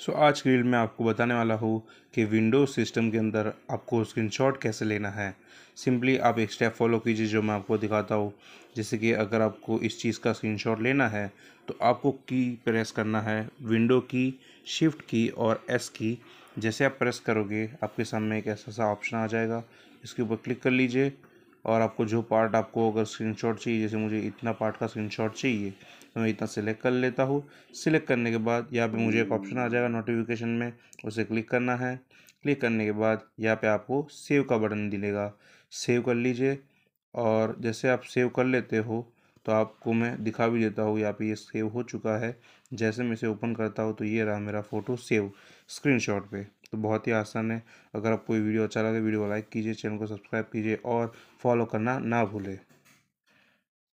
सो so, आज की reel में आपको बताने वाला हूँ कि विंडोज़ सिस्टम के अंदर आपको स्क्रीनशॉट कैसे लेना है सिंपली आप एक स्टेप फॉलो कीजिए जो मैं आपको दिखाता हूँ जैसे कि अगर आपको इस चीज़ का स्क्रीनशॉट लेना है तो आपको की प्रेस करना है विंडो की शिफ्ट की और एस की जैसे आप प्रेस करोगे आपके सामने एक ऐसा सा ऑप्शन आ जाएगा इसके ऊपर क्लिक कर लीजिए और आपको जो पार्ट आपको अगर स्क्रीनशॉट चाहिए जैसे मुझे इतना पार्ट का स्क्रीनशॉट चाहिए तो मैं इतना सिलेक्ट कर लेता हूँ सिलेक्ट करने के बाद यहाँ पे मुझे एक ऑप्शन आ जाएगा नोटिफिकेशन में उसे क्लिक करना है क्लिक करने के बाद यहाँ पे आपको सेव का बटन दिलेगा सेव कर लीजिए और जैसे आप सेव कर लेते हो तो आपको मैं दिखा भी देता हूँ यहाँ पे ये सेव हो चुका है जैसे मैं इसे ओपन करता हूँ तो ये रहा मेरा फ़ोटो सेव स्क्रीनशॉट पे तो बहुत ही आसान है अगर आपको ये वीडियो अच्छा लगे वीडियो को लाइक कीजिए चैनल को सब्सक्राइब कीजिए और फॉलो करना ना भूलें